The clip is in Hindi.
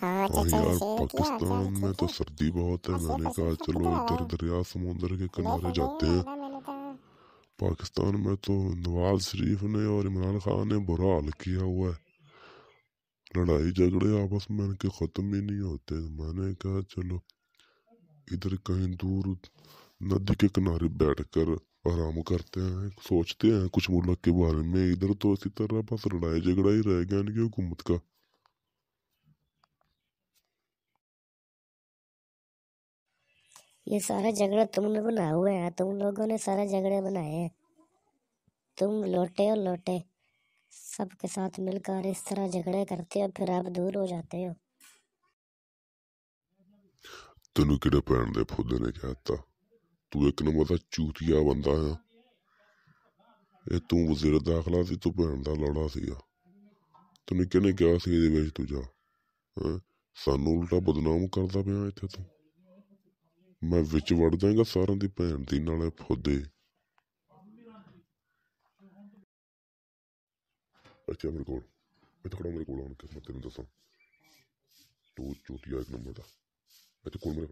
हाँ, अच्छा, यार हाँ, पाकिस्तान में तो सर्दी बहुत है अच्छा, मैंने अच्छा, कहा चलो इधर दरिया समुद्र के तो किनारे जाते हैं तो पाकिस्तान में तो नवाज शरीफ ने और इमरान खान ने बुरा हाल किया हुआ है लड़ाई झगड़े आपस में इनके ख़त्म ही नहीं होते मैंने कहा चलो इधर कहीं दूर नदी के किनारे बैठकर आराम करते हैं सोचते हैं कुछ मुल्क के बारे में इधर तो इसी तरह बस लड़ाई झगड़ा ही रह गया इनकी हुकूमत का ये सारा झगड़ा तुमने बना हुआ है तुम लोगों ने सारा झगड़े बनाए हैं तुम लौटे हो लौटे सबके साथ मिलकर इस तरह झगड़े करते हो फिर आप दूर हो जाते हो तेन कि भैन दे फुद ने कहता तू एक नंबर का चूतिया बंदा है ਇਹ ਤੂੰ ਵਜ਼ੀਰ ਦਾਖਲਾ ਸੀ ਤੂੰ ਭੈਣ ਦਾ ਲੜਾ ਸੀਗਾ ਤੈਨੂੰ ਕਿਹਨੇ ਕਿਹਾ ਸੀ ਇਹਦੇ ਵਿੱਚ ਤੂੰ ਜਾ ਸਾਨੂੰ ਉਲਟਾ ਬਦਨਾਮ ਕਰਦਾ ਮੈਂ ਵਿੱਚ ਵੜ ਜਾਏਗਾ ਸਾਰਿਆਂ ਦੀ ਭੈਣ ਦੀ ਨਾਲੇ ਫੋਦੇ ਅੱਛਾ ਮੇਰੇ ਕੋਲ ਇੱਥੇ ਕੋਲ ਮੇਰੇ ਕੋਲ ਆਉਣ ਕੇ ਮੈਂ ਤੈਨੂੰ ਦੱਸਾਂ ਤੂੰ ਚੂਤੀਆ ਇੱਕ ਨੰਬਰ ਦਾ ਇੱਥੇ ਕੋਲ ਮੇਰੇ